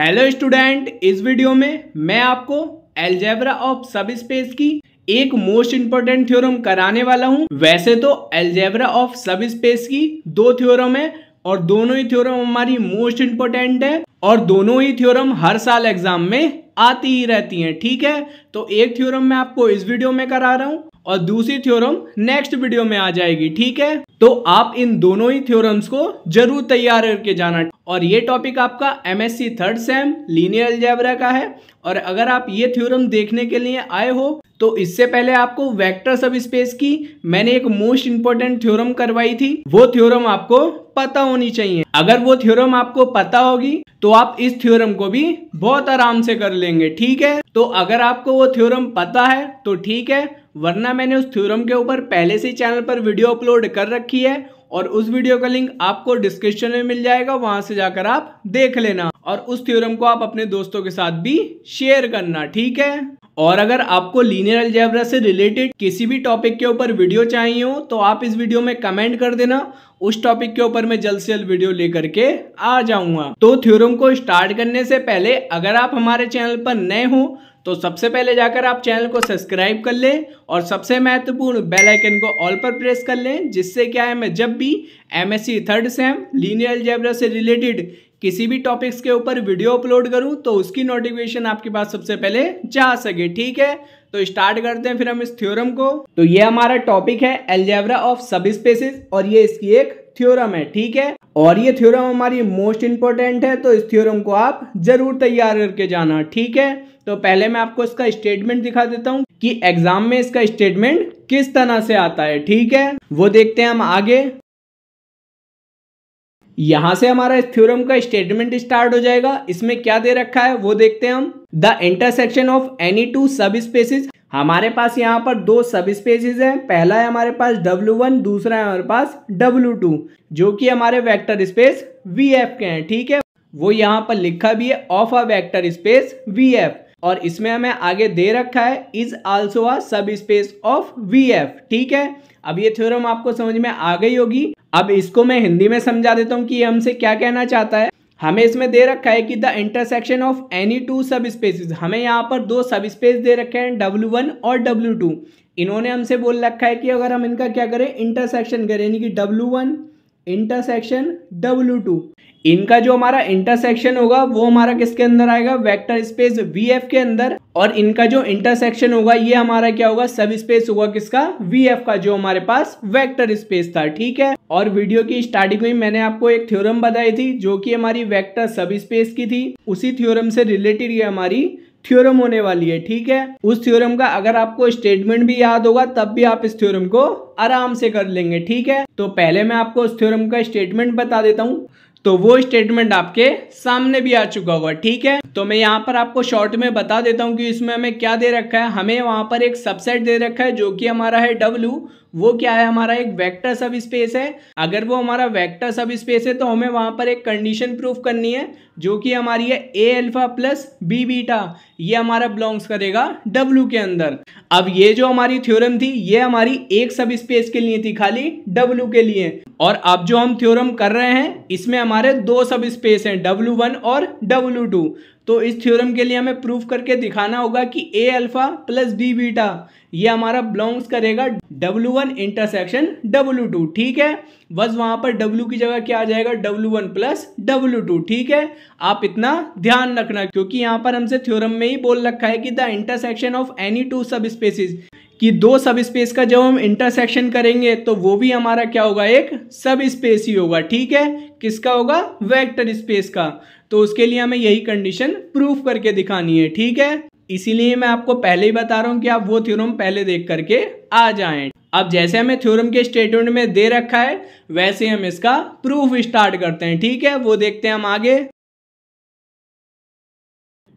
hello student इस video में मैं आपको एल्जेब्रा ऑफ सब स्पेस की एक मोस्ट इंपोर्टेंट थ्योरम कराने वाला हूं वैसे तो एल्जेब्रा ऑफ सब स्पेस की दो थ्योरम है और दोनों ही थ्योरम हमारी मोस्ट इंपोर्टेंट है और दोनों ही थ्योरम हर साल एग्जाम में आती ही रहती हैं ठीक है तो एक थ्योरम मैं आपको इस वीडियो में करा रहा हूँ और दूसरी थ्योरम नेक्स्ट वीडियो में आ जाएगी ठीक है तो आप इन दोनों ही थ्योरम्स को जरूर तैयार करके जाना और ये टॉपिक आपका MSc third sem linear algebra का है और अगर आप ये थ्योरम देखने के लिए आए हो तो इससे पहले आपको वेक्टर सब स्पेस की मैंने एक मोस्ट इंपॉर्टेंट थ्योरम करवाई थी वो थ्योरम आपको पता होनी चाहिए अगर वो थ्योरम आपको पता होगी तो आप इस थ्योरम को भी बहुत आराम से कर लेंगे ठीक है तो अगर आपको वो थ्योरम पता है तो ठीक है वरना मैंने उस थ्योरम के ऊपर पहले से ही चैनल पर वीडियो अपलोड कर रखी है और उस वीडियो का लिंक आपको डिस्क्रिप्शन में मिल जाएगा वहां से जाकर आप देख लेना और उस थ्योरम को आप अपने दोस्तों के साथ भी शेयर करना ठीक है और अगर आपको लीनियर अलजेब्रा से रिलेटेड किसी भी टॉपिक के ऊपर वीडियो चाहिए हो तो आप इस वीडियो में कमेंट कर देना उस टॉपिक के ऊपर मैं जल्द से जल्द वीडियो लेकर के आ जाऊंगा तो थ्योरम को स्टार्ट करने से पहले अगर आप हमारे चैनल पर नए हो तो सबसे पहले जाकर आप चैनल को सब्सक्राइब कर लें और सबसे महत्वपूर्ण बेल आइकन को ऑल पर प्रेस कर लें जिससे क्या है मैं जब भी MSc third sem linear algebra से रिलेटेड किसी भी टॉपिक्स के ऊपर वीडियो अपलोड करूं तो उसकी नोटिफिकेशन आपके पास सबसे पहले जा सके ठीक है तो स्टार्ट करते हैं फिर हम इस थ्योरम को तो ये हमारा टॉपिक है एलजेब्रा ऑफ सब स्पेसिस और ये इसकी एक थ्योरम है ठीक है और ये थ्योरम हमारी मोस्ट इंपॉर्टेंट है तो इस थ्योरम को आप जरूर तैयार करके जाना ठीक है तो पहले मैं आपको इसका स्टेटमेंट दिखा देता हूँ कि एग्जाम में इसका स्टेटमेंट किस तरह से आता है ठीक है वो देखते हैं हम आगे यहां से हमारा इस थ्योरम का स्टेटमेंट स्टार्ट हो जाएगा इसमें क्या दे रखा है वो देखते हैं हम the intersection of any two subspaces हमारे पास यहाँ पर दो सब स्पेसिस हैं पहला है हमारे पास W1 दूसरा है हमारे पास W2 जो कि हमारे वेक्टर स्पेस VF के हैं ठीक है वो यहाँ पर लिखा भी है of a vector space VF और इसमें हमें आगे दे रखा है इज आल्सो अ सब स्पेस ऑफ वी एफ ठीक है अब ये थ्योरम आपको समझ में आ गई होगी अब इसको मैं हिंदी में समझा देता हूँ कि ये हमसे क्या कहना चाहता है हमें इसमें दे रखा है कि the intersection of any two subspaces हमें यहाँ पर दो सब स्पेस दे रखे हैं डब्ल्यू वन और डब्ल्यू टू इन्होंने हमसे बोल रखा है कि अगर हम इनका क्या करें इंटरसेक्शन करें यानी कि W one intersection W two इनका जो हमारा इंटरसेक्शन होगा वो हमारा किसके अंदर आएगा वेक्टर स्पेस वी एफ के अंदर और इनका जो इंटरसेक्शन होगा ये हमारा क्या होगा सब स्पेस होगा किसका वी एफ का जो हमारे पास वेक्टर स्पेस था ठीक है और वीडियो की स्टार्टिंग में मैंने आपको एक थ्योरम बताई थी जो कि हमारी वेक्टर सब स्पेस की थी उसी थ्योरम से रिलेटेड ये हमारी थ्योरम होने वाली है ठीक है उस थ्योरम का अगर आपको स्टेटमेंट भी याद होगा तब भी आप इस थ्योरम को आराम से कर लेंगे ठीक है तो पहले मैं आपको उस थ्योरम का स्टेटमेंट बता देता हूँ तो वो स्टेटमेंट आपके सामने भी आ चुका होगा ठीक है तो मैं यहाँ पर आपको शॉर्ट में बता देता हूँ कि इसमें हमें क्या दे रखा है हमें वहां पर एक सबसेट दे रखा है जो कि हमारा है डब्ल्यू वो क्या है हमारा एक वेक्टर सब स्पेस है अगर वो हमारा वेक्टर सब स्पेस है तो हमें वहाँ पर एक कंडीशन प्रूफ करनी है जो कि हमारी है A alpha plus B beta ये हमारा बिलोंग्स करेगा डब्ल्यू के अंदर अब ये जो हमारी थ्योरम थी ये हमारी एक सब स्पेस के लिए थी खाली डब्ल्यू के लिए और अब जो हम थ्योरम कर रहे हैं इसमें हमारे दो सब स्पेस हैं डब्ल्यू वन और डब्ल्यू टू तो इस थ्योरम के लिए हमें प्रूफ करके दिखाना होगा कि A alpha plus B beta ये हमारा बिलोंग्स करेगा W one intersection W two ठीक है बस वहां पर डब्लू की जगह क्या आ जाएगा W one plus W two ठीक है आप इतना ध्यान रखना क्योंकि यहां पर हमसे थ्योरम में ही बोल रखा है कि the intersection of any two subspaces कि दो सब स्पेस का जब हम इंटरसेक्शन करेंगे तो वो भी हमारा क्या होगा एक सब स्पेस ही होगा ठीक है किसका होगा वेक्टर स्पेस का तो उसके लिए हमें यही कंडीशन प्रूफ करके दिखानी है ठीक है इसीलिए मैं आपको पहले ही बता रहा हूं कि आप वो थ्योरम पहले देख करके आ जाएं अब जैसे हमें थ्योरम के स्टेटमेंट में दे रखा है वैसे हम इसका प्रूफ स्टार्ट करते हैं ठीक है वो देखते हैं हम आगे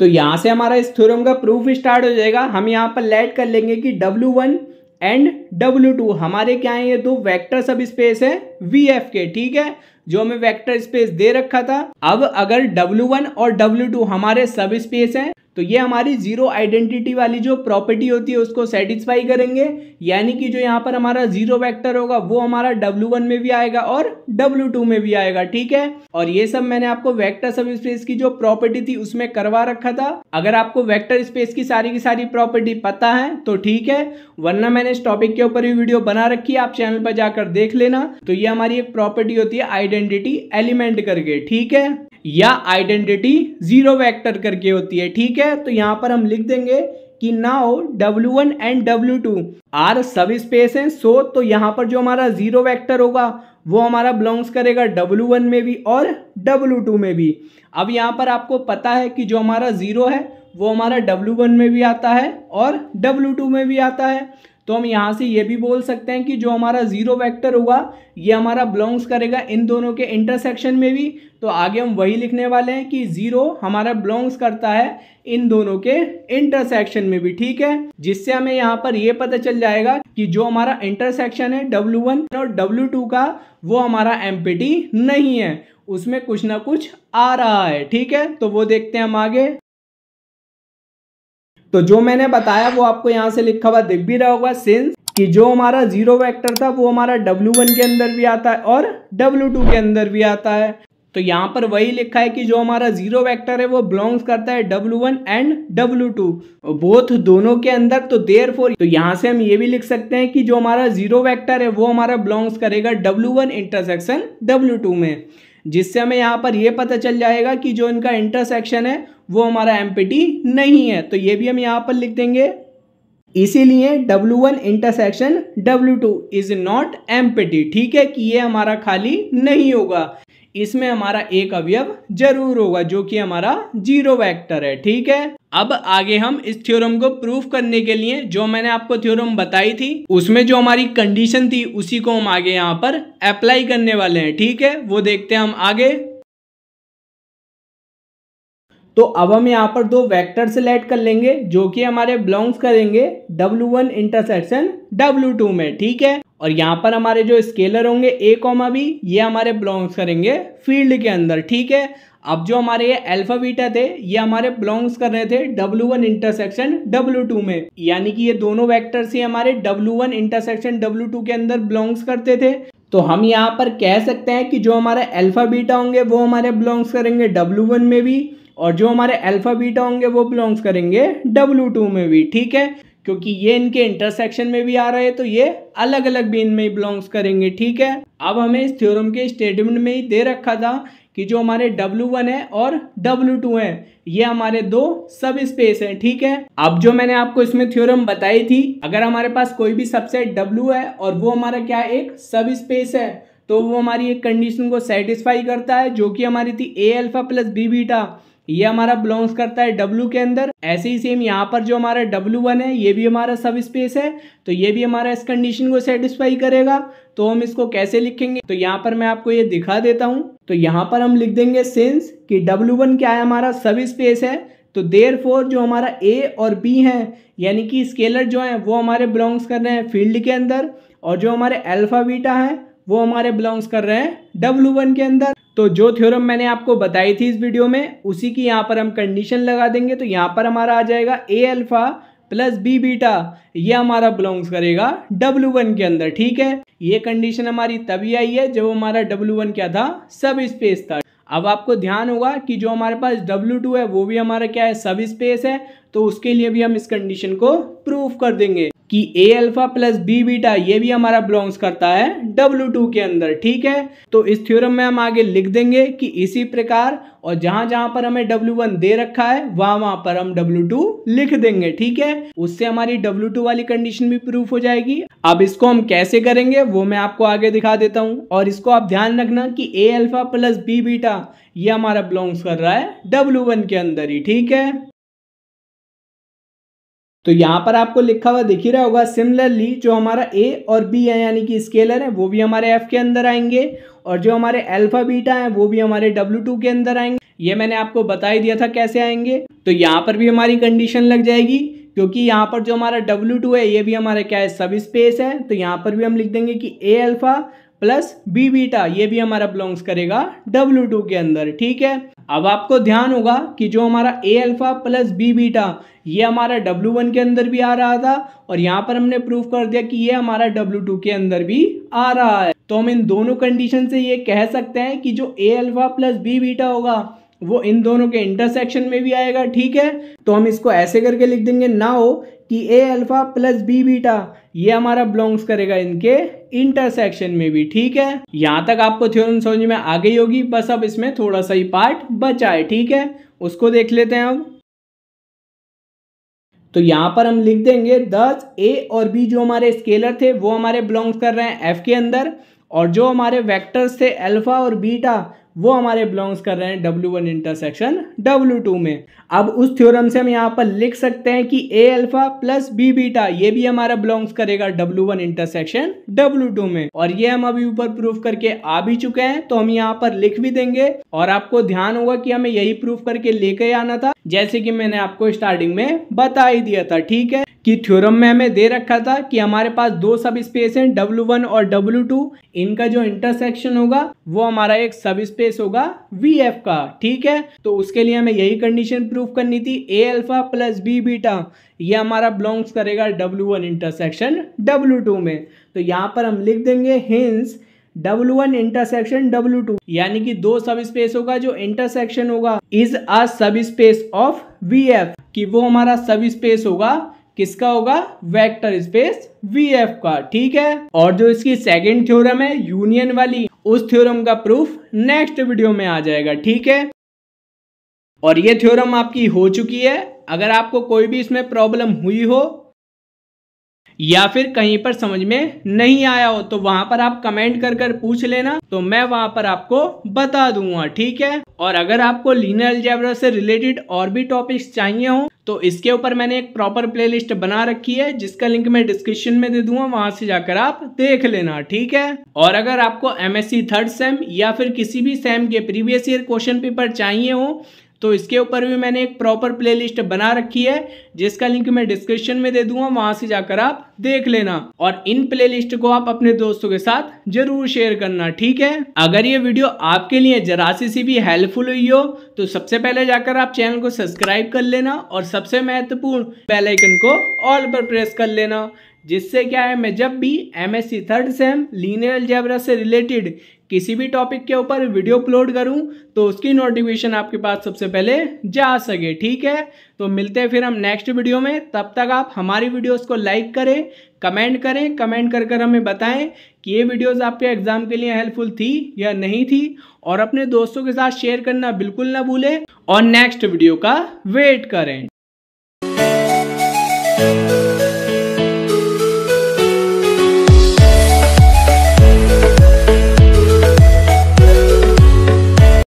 तो यहाँ से हमारा इस थ्योरम का प्रूफ स्टार्ट हो जाएगा हम यहाँ पर लेट कर लेंगे कि W one and W two हमारे क्या है ये दो वेक्टर सब स्पेस है वी एफ के ठीक है जो हमें वेक्टर स्पेस दे रखा था अब अगर डब्ल्यू वन और डब्ल्यू टू हमारे सब स्पेस हैं तो ये हमारी जीरो आइडेंटिटी वाली जो प्रॉपर्टी होती है उसको सेटिस्फाई करेंगे यानी कि जो यहाँ पर हमारा जीरो वेक्टर होगा वो हमारा W1 में भी आएगा और W2 में भी आएगा ठीक है और ये सब मैंने आपको वेक्टर सब स्पेस की जो प्रॉपर्टी थी उसमें करवा रखा था अगर आपको वेक्टर स्पेस की सारी की सारी प्रॉपर्टी पता है तो ठीक है वरना मैंने इस टॉपिक के ऊपर भी वीडियो बना रखी है आप चैनल पर जाकर देख लेना तो ये हमारी एक प्रॉपर्टी होती है आइडेंटिटी एलिमेंट करके ठीक है या आइडेंटिटी जीरो वेक्टर करके होती है ठीक है तो यहाँ पर हम लिख देंगे कि now W one and W two are subspace हैं सो तो यहाँ पर जो हमारा जीरो वेक्टर होगा वो हमारा बिलोंग्स करेगा डब्ल्यू वन में भी और डब्ल्यू टू में भी अब यहाँ पर आपको पता है कि जो हमारा ज़ीरो है वो हमारा डब्ल्यू वन में भी आता है और डब्ल्यू टू में भी आता है तो हम यहाँ से ये भी बोल सकते हैं कि जो हमारा जीरो वेक्टर होगा ये हमारा बिलोंग्स करेगा इन दोनों के इंटरसेक्शन में भी तो आगे हम वही लिखने वाले हैं कि जीरो हमारा बिलोंग्स करता है इन दोनों के इंटरसेक्शन में भी ठीक है जिससे हमें यहाँ पर यह पता चल जाएगा कि जो हमारा इंटरसेक्शन है डब्ल्यू वन और डब्ल्यू टू का वो हमारा एम नहीं है उसमें कुछ ना कुछ आ रहा है ठीक है तो वो देखते हैं हम आगे तो जो मैंने बताया वो आपको यहाँ से लिखा हुआ दिख भी रहा होगा सिंस कि जो हमारा जीरो वेक्टर था वो हमारा W1 के अंदर भी आता है और W2 के अंदर भी आता है तो यहाँ पर वही लिखा है कि जो हमारा जीरो वेक्टर है वो बिलोंग्स करता है W1 एंड W2 बोथ दोनों के अंदर तो देर फोर तो यहाँ से हम ये भी लिख सकते हैं कि जो हमारा जीरो वेक्टर है वो हमारा बिलोंग्स करेगा W1 इंटरसेक्शन W2 में जिससे हमें यहाँ पर यह पता चल जाएगा कि जो इनका इंटरसेक्शन है वो हमारा एम नहीं है तो ये भी हम यहाँ पर लिख देंगे इसीलिए W1 intersection W two is not M ठीक है कि ये हमारा खाली नहीं होगा इसमें हमारा एक अवयव जरूर होगा जो कि हमारा जीरो वेक्टर है ठीक है अब आगे हम इस थ्योरम को प्रूफ करने के लिए जो मैंने आपको थ्योरम बताई थी उसमें जो हमारी कंडीशन थी उसी को हम आगे यहाँ पर अप्लाई करने वाले हैं ठीक है वो देखते हैं हम आगे तो अब हम यहाँ पर दो वेक्टर सेलेक्ट कर लेंगे जो कि हमारे बिलोंग्स करेंगे W1 इंटरसेक्शन W2 में ठीक है और यहाँ पर हमारे जो स्केलर होंगे ए कॉमा बी ये हमारे बिलोंग्स करेंगे फील्ड के अंदर ठीक है अब जो हमारे ये अल्फा बीटा थे ये हमारे बिलोंग्स कर रहे थे W one intersection W two में यानी कि ये दोनों वैक्टर्स ही हमारे W one intersection W two के अंदर बिलोंग्स करते थे तो हम यहाँ पर कह सकते हैं कि जो हमारे अल्फा बीटा होंगे वो हमारे बिलोंग्स करेंगे डब्ल्यू वन में भी और जो हमारे अल्फा बीटा होंगे वो बिलोंग्स करेंगे डब्लू टू में भी ठीक है क्योंकि ये इनके इंटरसेक्शन में भी आ रहे हैं तो ये अलग अलग भी इनमें ही बिलोंग्स करेंगे ठीक है अब हमें इस थ्योरम के स्टेटमेंट में ही दे रखा था कि जो हमारे W1 है और W2 है ये हमारे दो सब स्पेस हैं ठीक है अब जो मैंने आपको इसमें थ्योरम बताई थी अगर हमारे पास कोई भी सबसेट W है और वो हमारा क्या है एक सब स्पेस है तो वो हमारी एक कंडीशन को सेटिस्फाई करता है जो कि हमारी थी A alpha plus B beta ये हमारा बिलोंग्स करता है W के अंदर ऐसे ही सेम यहाँ पर जो हमारा W1 वन है ये भी हमारा सब स्पेस है तो ये भी हमारा इस कंडीशन को सेटिस्फाई करेगा तो हम इसको कैसे लिखेंगे तो यहाँ पर मैं आपको ये दिखा देता हूँ तो यहाँ पर हम लिख देंगे सेंस कि W1 वन क्या है हमारा सब स्पेस है तो देर फोर जो हमारा ए और बी हैं यानी कि स्केलर जो हैं वो हमारे बिलोंग्स कर रहे हैं फील्ड के अंदर और जो हमारे अल्फ़ा बीटा हैं वो हमारे बिलोंग्स कर रहे हैं डब्लू वन के अंदर तो जो थ्योरम मैंने आपको बताई थी इस वीडियो में उसी की यहाँ पर हम कंडीशन लगा देंगे तो यहाँ पर हमारा आ जाएगा A alpha plus B beta ये हमारा बिलोंग्स करेगा डब्लू वन के अंदर ठीक है ये कंडीशन हमारी तभी आई है जब हमारा डब्लू वन क्या था सब स्पेस था अब आपको ध्यान होगा कि जो हमारे पास डब्लू टू है वो भी हमारा क्या है सब स्पेस है तो उसके लिए भी हम इस कंडीशन को प्रूफ कर देंगे कि A alpha plus B beta ये भी हमारा बिलोंग्स करता है W2 टू के अंदर ठीक है तो इस थ्योरम में हम आगे लिख देंगे कि इसी प्रकार और जहां जहां पर हमें डब्ल्यू वन दे रखा है वहां वहां पर हम डब्ल्यू टू लिख देंगे ठीक है उससे हमारी डब्ल्यू टू वाली कंडीशन भी प्रूफ हो जाएगी अब इसको हम कैसे करेंगे वो मैं आपको आगे दिखा देता हूँ और इसको आप ध्यान रखना कि A alpha plus B beta ये हमारा बिलोंग्स कर रहा है डब्ल्यू वन के अंदर ही ठीक है तो यहाँ पर आपको लिखा हुआ दिख ही रहा होगा सिमिलरली जो हमारा ए और बी है यानी कि स्केलर है वो भी हमारे एफ के अंदर आएंगे और जो हमारे अल्फा बीटा है वो भी हमारे डब्ल्यू टू के अंदर आएंगे ये मैंने आपको बता ही दिया था कैसे आएंगे तो यहाँ पर भी हमारी कंडीशन लग जाएगी क्योंकि यहाँ पर जो हमारा टू है ये भी हमारा क्या है सब स्पेस है तो यहाँ पर भी हम लिख देंगे कि A alpha plus B beta ये भी हमारा बिलोंग्स करेगा डब्ल्यू टू के अंदर ठीक है अब आपको ध्यान होगा कि जो हमारा A alpha plus B beta ये हमारा डब्ल्यू वन के अंदर भी आ रहा था और यहाँ पर हमने प्रूफ कर दिया कि ये हमारा डब्ल्यू टू के अंदर भी आ रहा है तो हम इन दोनों कंडीशन से ये कह सकते हैं कि जो A alpha plus B beta होगा वो इन दोनों के इंटरसेक्शन में भी आएगा ठीक है तो हम इसको ऐसे करके लिख देंगे ना हो कि A alpha plus B beta ये हमारा बिलोंग्स करेगा इनके इंटरसेक्शन में भी ठीक है यहां तक आपको थ्योरम समझ में आ गई होगी बस अब इसमें थोड़ा सा ही पार्ट बचा है ठीक है उसको देख लेते हैं अब तो यहां पर हम लिख देंगे दस ए और बी जो हमारे स्केलर थे वो हमारे बिलोंग्स कर रहे हैं एफ के अंदर और जो हमारे वेक्टर्स थे अल्फ़ा और बीटा वो हमारे बिलोंग्स कर रहे हैं W one intersection W two में अब उस थ्योरम से हम यहाँ पर लिख सकते हैं कि A alpha plus B beta ये भी हमारा बिलोंग्स करेगा W one intersection W two में और ये हम अभी ऊपर प्रूफ करके आ भी चुके हैं तो हम यहाँ पर लिख भी देंगे और आपको ध्यान होगा कि हमें यही प्रूफ करके लेके आना था जैसे कि मैंने आपको स्टार्टिंग में बता ही दिया था ठीक है कि थ्योरम में हमें दे रखा था कि हमारे पास दो सब स्पेस हैं डब्ल्यू वन और डब्ल्यू टू इनका जो इंटरसेक्शन होगा वो हमारा एक सब स्पेस रिप्लेस होगा वी एफ का ठीक है तो उसके लिए हमें यही कंडीशन प्रूफ करनी थी A alpha plus B beta ये हमारा बिलोंग्स करेगा W one intersection W two में तो यहाँ पर हम लिख देंगे hence W one intersection W two यानी कि दो सब स्पेस होगा जो इंटरसेक्शन होगा इज अ सब स्पेस ऑफ वी एफ कि वो हमारा सब स्पेस होगा किसका होगा वेक्टर स्पेस वी एफ का ठीक है और जो इसकी सेकेंड थ्योरम है यूनियन वाली उस थ्योरम का प्रूफ नेक्स्ट वीडियो में आ जाएगा ठीक है और ये थ्योरम आपकी हो चुकी है अगर आपको कोई भी इसमें प्रॉब्लम हुई हो या फिर कहीं पर समझ में नहीं आया हो तो वहां पर आप कमेंट कर कर पूछ लेना तो मैं वहां पर आपको बता दूंगा ठीक है और अगर आपको लीनर अलजेब्रा से रिलेटेड और भी टॉपिक्स चाहिए हो तो इसके ऊपर मैंने एक प्रॉपर प्लेलिस्ट बना रखी है जिसका लिंक मैं डिस्क्रिप्शन में दे दूंगा वहां से जाकर आप देख लेना ठीक है और अगर आपको एमएससी थर्ड सेम या फिर किसी भी सेम के प्रीवियस ईयर क्वेश्चन पेपर चाहिए हो तो इसके ऊपर भी मैंने एक प्रॉपर प्लेलिस्ट बना रखी है जिसका लिंक मैं डिस्क्रिप्शन में दे दूंगा वहां से जाकर आप देख लेना और इन प्लेलिस्ट को आप अपने दोस्तों के साथ जरूर शेयर करना ठीक है अगर ये वीडियो आपके लिए जरा सी सी भी हेल्पफुल हुई हो तो सबसे पहले जाकर आप चैनल को सब्सक्राइब कर लेना और सबसे महत्वपूर्ण बेलाइकन को ऑल पर प्रेस कर लेना जिससे क्या है मैं जब भी M S C third sem linear algebra से रिलेटेड किसी भी टॉपिक के ऊपर वीडियो अपलोड करूं तो उसकी नोटिफिकेशन आपके पास सबसे पहले जा सके ठीक है तो मिलते हैं फिर हम नेक्स्ट वीडियो में तब तक आप हमारी वीडियोस को लाइक करें कमेंट करें कमेंट कर कर हमें बताएं कि ये वीडियोस आपके एग्ज़ाम के लिए हेल्पफुल थी या नहीं थी और अपने दोस्तों के साथ शेयर करना बिल्कुल ना भूलें और नेक्स्ट वीडियो का वेट करें